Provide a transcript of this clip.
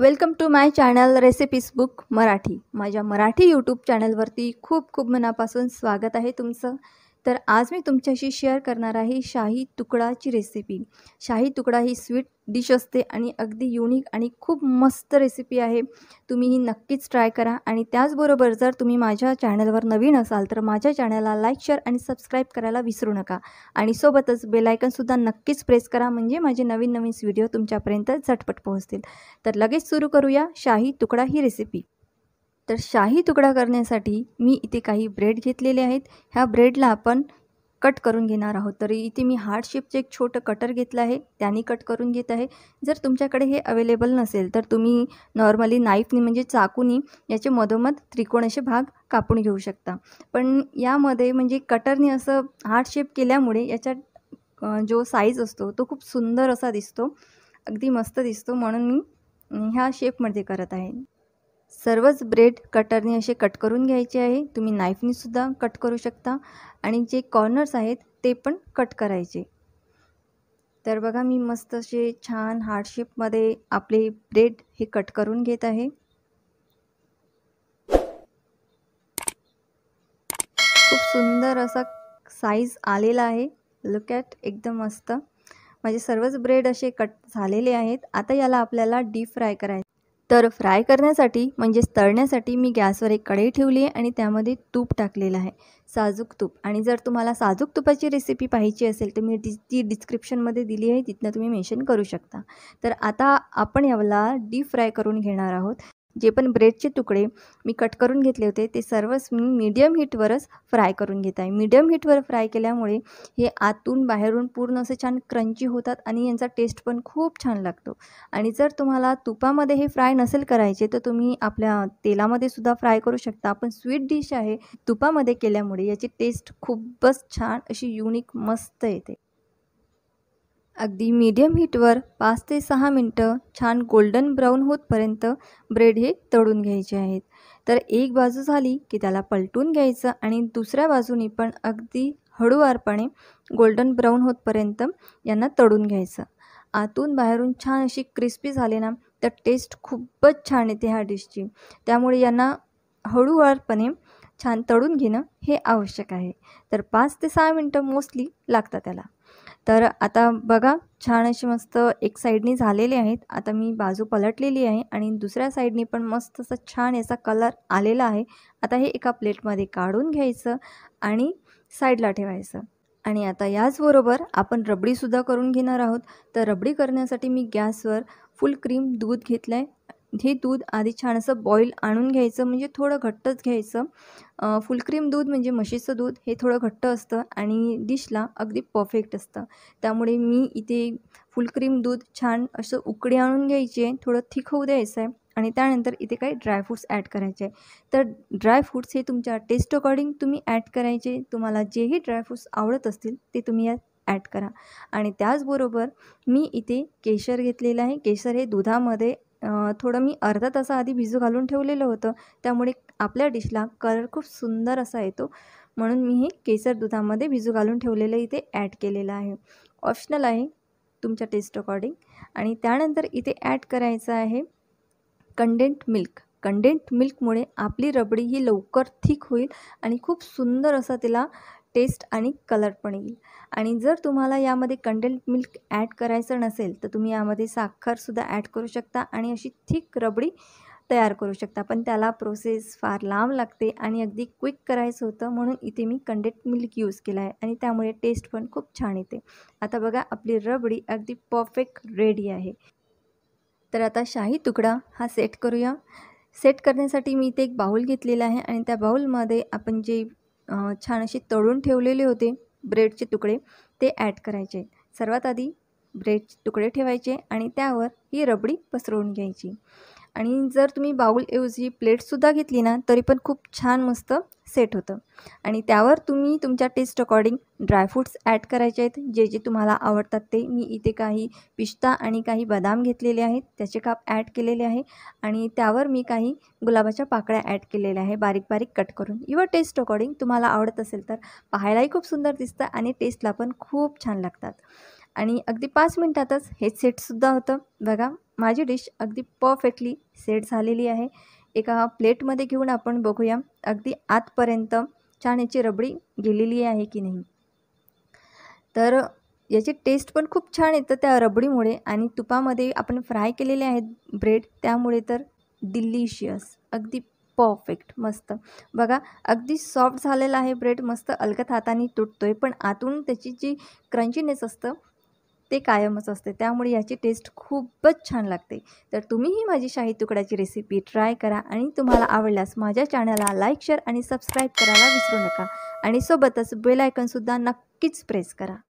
welcome to my channel recipes book Marathi माझ्या Marathi YouTube चॅनलवरती खूप खूप मनापासून स्वागत आहे तुमचं तर आज मी तुमच्याशी शेअर करणार आहे शाही तुकडाची रेसिपी शाही तुकडा ही स्वीट डिश असते आणि अगदी युनिक आणि खूप मस्त रेसिपी आहे तुम्ही ही नक्कीच ट्राय करा आणि त्याचबरोबर जर तुम्ही माझ्या चॅनलवर नवीन असाल तर माझ्या चॅनलला लाईक शेअर आणि सबस्क्राईब करायला विसरू नका आणि सोबतच बेलायकनसुद्धा नक्कीच प्रेस करा म्हणजे माझे नवीन नवीन व्हिडिओ तुमच्यापर्यंत झटपट पोहोचतील तर लगेच सुरू करूया शाही तुकडा ही रेसिपी तर शाही तुकडा करण्यासाठी मी इथे काही ब्रेड घेतलेले आहेत ह्या ब्रेडला आपण कट करून घेणार आहोत तर इथे मी हार्ड शेपचं एक छोटं कटर घेतलं आहे त्याने कट करून घेत आहे जर तुमच्याकडे हे अवेलेबल नसेल तर तुम्ही नॉर्मली नाईफनी म्हणजे चाकूनी याचे मधोमध त्रिकोण असे भाग कापून घेऊ शकता पण यामध्ये म्हणजे कटरने असं हार्ड शेप केल्यामुळे याचा जो साईज असतो तो खूप सुंदर असा दिसतो अगदी मस्त दिसतो म्हणून मी ह्या शेपमध्ये करत आहे सर्वच ब्रेड कटरने असे कट करून घ्यायचे आहे तुम्ही नाईफनीसुद्धा कट करू शकता आणि जे कॉर्नर्स आहेत ते पण कट करायचे तर बघा मी मस्त असे छान हार्डशेपमध्ये आपले ब्रेड हे कट करून घेत आहे खूप सुंदर असा साईज आलेला आहे लुक ॲट एकदम मस्त माझे सर्वच ब्रेड असे कट झालेले आहेत आता याला आपल्याला डीप फ्राय करायचे तर फ्राय करण्यासाठी म्हणजेच तळण्यासाठी मी गॅसवर एक कढई ठेवली आहे आणि त्यामध्ये तूप टाकलेलं आहे साजूक तूप आणि जर तुम्हाला साजूक तुपाची रेसिपी पाहिजे असेल तर मी डि ती डिस्क्रिप्शनमध्ये दिली आहे तिथनं तुम्ही मेन्शन करू शकता तर आता आपण याला डीप फ्राय करून घेणार आहोत जे पण ब्रेडचे तुकडे मी कट करून घेतले होते ते सर्वच मी मीडियम हीटवरच फ्राय करून घेत आहे मीडियम हीटवर फ्राय केल्यामुळे हे आतून बाहेरून पूर्ण असे छान क्रंची होतात आणि यांचा टेस्ट पण खूप छान लागतो आणि जर तुम्हाला तुपामध्ये हे फ्राय नसेल करायचे तर तुम्ही आपल्या तेलामध्ये सुद्धा फ्राय करू शकता पण स्वीट डिश आहे तुपामध्ये केल्यामुळे याची टेस्ट खूपच छान अशी युनिक मस्त येते अगदी मीडियम हीटवर पाच ते सहा मिनटं छान गोल्डन ब्राऊन होतपर्यंत ब्रेड हे तळून घ्यायचे आहेत तर एक बाजू झाली की त्याला पलटून घ्यायचं आणि दुसऱ्या बाजूनी पण अगदी हळूवारपणे गोल्डन ब्राऊन होतपर्यंत यांना तळून घ्यायचं आतून बाहेरून छान अशी क्रिस्पी झाले ना तर टेस्ट खूपच छान येते ह्या डिशची त्यामुळे यांना हळूवारपणे छान तळून घेणं हे आवश्यक आहे तर पाच ते सहा मिनटं मोस्टली लागतात त्याला तर आता बघा छान अशी मस्त एक साईडनी झालेले आहेत आता मी बाजू पलटलेली आहे आणि दुसऱ्या साईडने पण मस्त असा छान याचा कलर आलेला आहे आता हे एका प्लेटमध्ये काढून घ्यायचं आणि साईडला ठेवायचं आणि आता याचबरोबर आपण रबडीसुद्धा करून घेणार आहोत तर रबडी करण्यासाठी मी गॅसवर फुल क्रीम दूध घेतलं आहे हे दूध आधी छान असं बॉईल आणून घ्यायचं म्हणजे थोडं घट्टच घ्यायचं फुलक्रीम दूध म्हणजे म्हशीचं दूध हे थोडं घट्ट असतं आणि डिशला अगदी परफेक्ट असतं त्यामुळे मी इथे फुलक्रीम दूध छान असं उकडी आणून घ्यायची आहे थोडं थिक होऊ द्यायचं आहे आणि त्यानंतर इथे काही ड्रायफ्रूट्स ॲड करायचे आहे तर ड्रायफ्रूट्स हे तुमच्या टेस्ट अकॉर्डिंग तुम्ही ॲड करायचे तुम्हाला जेही ड्रायफ्रूट्स आवडत असतील ते तुम्ही यात ॲड करा आणि त्याचबरोबर मी इथे केशर घेतलेलं आहे केशर हे दुधामध्ये थोडं मी अर्धा तासाआधी आधी भिजू घालून ठेवलेलं होतं त्यामुळे आपल्या डिशला कलर खूप सुंदर असा येतो म्हणून मी हे केसर दुधामध्ये भिजू घालून ठेवलेलं इथे ॲड केलेलं आहे ऑप्शनल आहे तुमच्या टेस्ट अकॉर्डिंग आणि त्यानंतर इथे ॲड करायचं आहे कंडेंट मिल्क कंडेंट मिल्कमुळे आपली रबडी ही लवकर थिक होईल आणि खूप सुंदर असा तिला टेस्ट आणि कलर पण येईल आणि जर तुम्हाला यामध्ये कंडेंट मिल्क ॲड करायचं नसेल तर तुम्ही यामध्ये साखरसुद्धा ॲड करू शकता आणि अशी थिक रबडी तयार करू शकता पण त्याला प्रोसेस फार लांब लागते आणि अगदी क्विक करायचं होतं म्हणून इथे मी कंडेंट मिल्क यूज केला आहे आणि त्यामुळे टेस्ट पण खूप छान येते आता बघा आपली रबडी अगदी परफेक्ट रेडी आहे तर आता शाही तुकडा हा सेट करूया सेट करण्यासाठी मी इथे एक बाउल घेतलेला आहे आणि त्या बाउलमध्ये आपण जे छान असे तळून ठेवलेले होते ब्रेडचे तुकडे ते ॲड करायचे सर्वात आधी ब्रेडचे तुकडे ठेवायचे आणि त्यावर ही रबडी पसरवून घ्यायची आणि जर तुम्ही बाऊलऐवजी प्लेटसुद्धा घेतली ना तरी पण खूप छान मस्त सेट होतं आणि त्यावर तुम्ही तुमच्या टेस्ट अकॉर्डिंग ड्रायफ्रूट्स ॲड करायचे आहेत जे जे तुम्हाला आवडतात ते मी इथे काही पिस्ता आणि काही बदाम घेतलेले आहेत त्याचे काप ॲड केलेले आहे आणि त्यावर मी काही गुलाबाच्या पाकळ्या ॲड केलेल्या आहे बारीक बारीक कट करून युअर टेस्ट अकॉर्डिंग तुम्हाला आवडत असेल तर पाहायलाही खूप सुंदर दिसतं आणि टेस्टला पण खूप छान लागतात आणि अगदी पाच मिनटातच हे सेटसुद्धा होतं बघा माझी डिश अगदी परफेक्टली सेट झालेली आहे एका प्लेटमध्ये घेऊन आपण बघूया अगदी आतपर्यंत छान याची रबडी गेलेली आहे की नाही तर याची टेस्ट पण खूप छान येतं त्या रबडीमुळे आणि तुपामध्ये आपण फ्राय केलेले आहेत ब्रेड त्यामुळे तर डिलिशियस अगदी परफेक्ट मस्त बघा अगदी सॉफ्ट झालेला आहे ब्रेड मस्त अलगत हाताने तुटतो आहे पण आतून त्याची जी क्रंचीनेस असतं ते कायमच असते त्यामुळे याची टेस्ट खूपच छान लागते तर तुम्ही ही माझी शाही तुकड्याची रेसिपी ट्राय करा आणि तुम्हाला आवडल्यास माझ्या चॅनलला लाईक शेअर आणि सबस्क्राईब करायला विसरू नका आणि सोबतच बेलायकनसुद्धा नक्कीच प्रेस करा